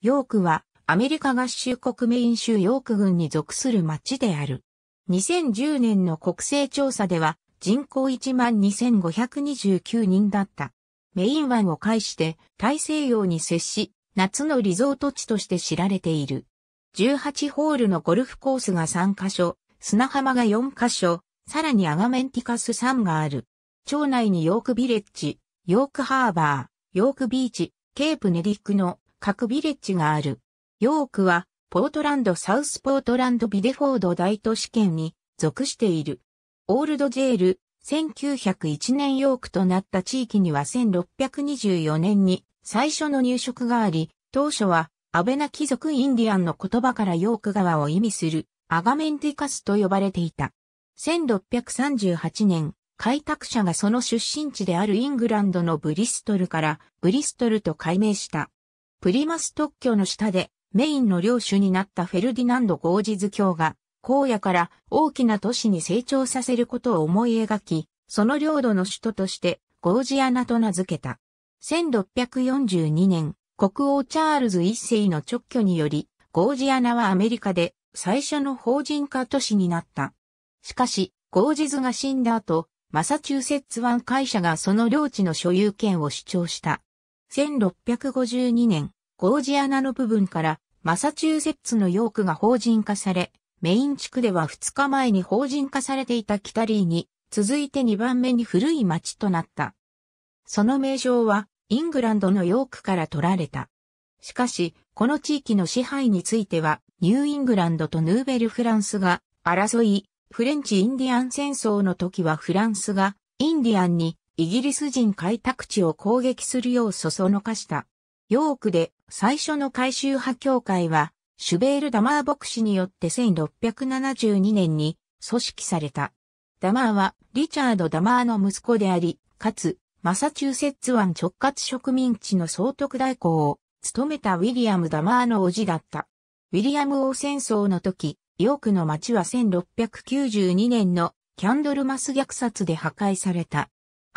ヨークはアメリカ合衆国メイン州ヨーク郡に属する町である。2010年の国勢調査では人口12,529人だった。メイン湾を介して大西洋に接し、夏のリゾート地として知られている。18ホールのゴルフコースが3カ所、砂浜が4カ所、さらにアガメンティカス山がある。町内にヨークビレッジ、ヨークハーバー、ヨークビーチ、ケープネディックの各ビレッジがある。ヨークは、ポートランド・サウスポートランド・ビデフォード大都市圏に属している。オールド・ジェール、1901年ヨークとなった地域には1624年に最初の入植があり、当初はアベナ貴族インディアンの言葉からヨーク川を意味するアガメンティカスと呼ばれていた。1638年、開拓者がその出身地であるイングランドのブリストルからブリストルと改名した。プリマス特許の下でメインの領主になったフェルディナンド・ゴージズ教が、荒野から大きな都市に成長させることを思い描き、その領土の首都としてゴージアナと名付けた。1642年、国王チャールズ一世の直挙により、ゴージアナはアメリカで最初の法人化都市になった。しかし、ゴージズが死んだ後、マサチューセッツ湾会社がその領地の所有権を主張した。1652年、ゴージアナの部分からマサチューセッツのヨークが法人化され、メイン地区では2日前に法人化されていたキタリーに続いて2番目に古い町となった。その名称はイングランドのヨークから取られた。しかし、この地域の支配については、ニューイングランドとヌーベルフランスが争い、フレンチインディアン戦争の時はフランスがインディアンにイギリス人開拓地を攻撃するようそそのかした。ヨークで最初の改宗派教会は、シュベール・ダマー牧師によって1672年に組織された。ダマーはリチャード・ダマーの息子であり、かつ、マサチューセッツ湾直轄植民地の総督代行を務めたウィリアム・ダマーの叔父だった。ウィリアム王戦争の時、ヨークの町は1692年のキャンドルマス虐殺で破壊された。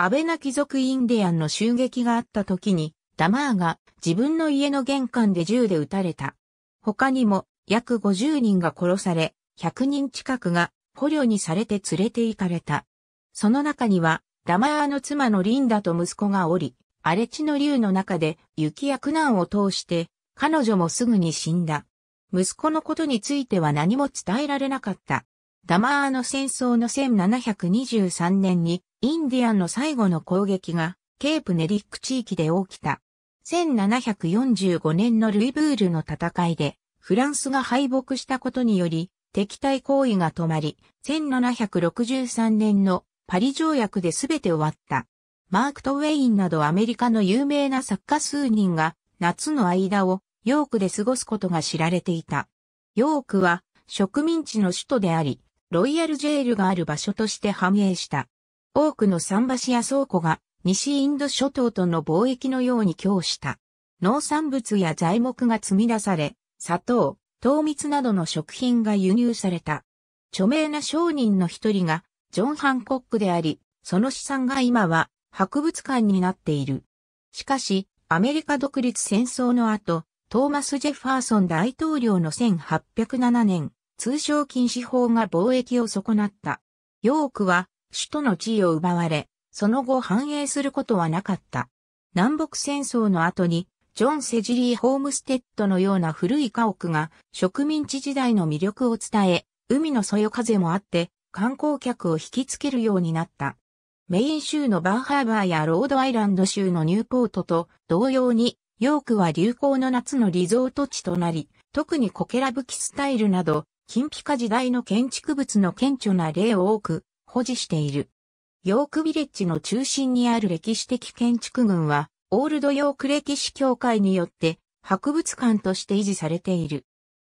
安倍な貴族インディアンの襲撃があった時に、ダマーが自分の家の玄関で銃で撃たれた。他にも約50人が殺され、100人近くが捕虜にされて連れて行かれた。その中には、ダマーの妻のリンダと息子がおり、荒れ地の竜の中で雪や苦難を通して、彼女もすぐに死んだ。息子のことについては何も伝えられなかった。ダマーの戦争の1723年にインディアンの最後の攻撃がケープネリック地域で起きた。1745年のルイブールの戦いでフランスが敗北したことにより敵対行為が止まり、1763年のパリ条約で全て終わった。マーク・トウェインなどアメリカの有名な作家数人が夏の間をヨークで過ごすことが知られていた。ヨークは植民地の首都であり、ロイヤルジェールがある場所として繁栄した。多くの桟橋や倉庫が西インド諸島との貿易のように供した。農産物や材木が積み出され、砂糖、糖蜜などの食品が輸入された。著名な商人の一人がジョン・ハンコックであり、その資産が今は博物館になっている。しかし、アメリカ独立戦争の後、トーマス・ジェファーソン大統領の1807年、通商禁止法が貿易を損なった。ヨークは首都の地位を奪われ、その後繁栄することはなかった。南北戦争の後に、ジョン・セジリー・ホームステッドのような古い家屋が植民地時代の魅力を伝え、海のそよ風もあって観光客を引きつけるようになった。メイン州のバーハーバーやロードアイランド州のニューポートと同様に、ヨークは流行の夏のリゾート地となり、特にコケラブキスタイルなど金ピカ時代の建築物の顕著な例を多く保持している。ヨークビレッジの中心にある歴史的建築群は、オールドヨーク歴史協会によって博物館として維持されている。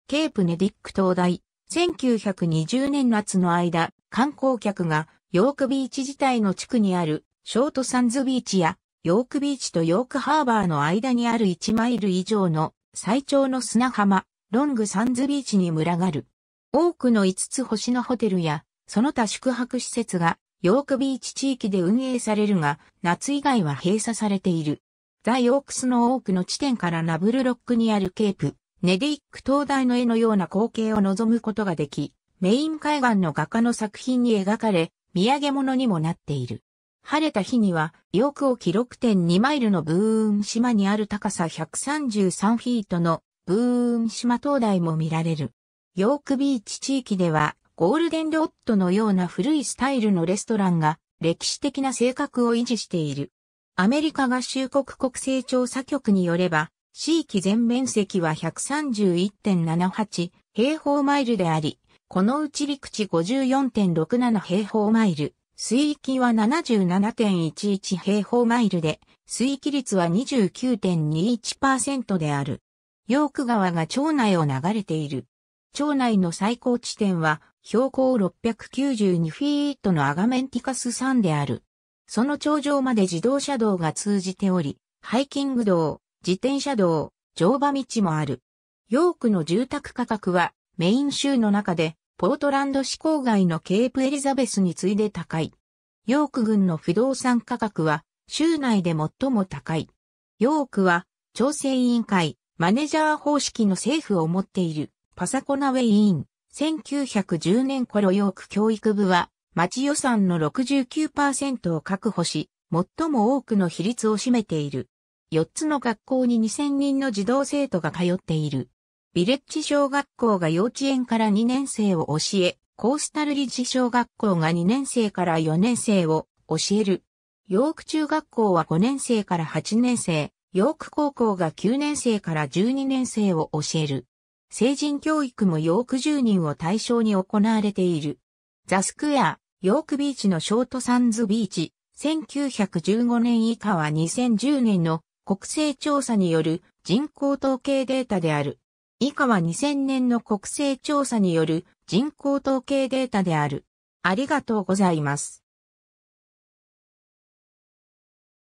ケープネディック灯台、1920年夏の間、観光客がヨークビーチ自体の地区にあるショートサンズビーチやヨークビーチとヨークハーバーの間にある1マイル以上の最長の砂浜、ロングサンズビーチに群がる。多くの5つ星のホテルや、その他宿泊施設が、ヨークビーチ地域で運営されるが、夏以外は閉鎖されている。ザ・ヨークスの多くの地点からナブルロックにあるケープ、ネディック灯台の絵のような光景を望むことができ、メイン海岸の画家の作品に描かれ、土産物にもなっている。晴れた日には、ヨーク沖6.2マイルのブーン島にある高さ133フィートのブーン島灯台も見られる。ヨークビーチ地域では、ゴールデンロットのような古いスタイルのレストランが歴史的な性格を維持している。アメリカ合衆国国勢調査局によれば、地域全面積は131.78平方マイルであり、このうち陸地54.67平方マイル、水域は77.11平方マイルで、水域率は29.21%である。ヨーク川が町内を流れている。町内の最高地点は標高692フィートのアガメンティカス山である。その頂上まで自動車道が通じており、ハイキング道、自転車道、乗馬道もある。ヨークの住宅価格はメイン州の中でポートランド市郊外のケープエリザベスに次いで高い。ヨーク郡の不動産価格は州内で最も高い。ヨークは調整委員会、マネージャー方式の政府を持っている。パサコナウェイイン。1910年頃ヨーク教育部は、町予算の69%を確保し、最も多くの比率を占めている。4つの学校に2000人の児童生徒が通っている。ビレッジ小学校が幼稚園から2年生を教え、コースタルリッジ小学校が2年生から4年生を教える。ヨーク中学校は5年生から8年生、ヨーク高校が9年生から12年生を教える。成人教育もヨーク住人を対象に行われている。ザスクエア、ヨークビーチのショートサンズビーチ、1915年以下は2010年の国勢調査による人口統計データである。以下は2000年の国勢調査による人口統計データである。ありがとうございます。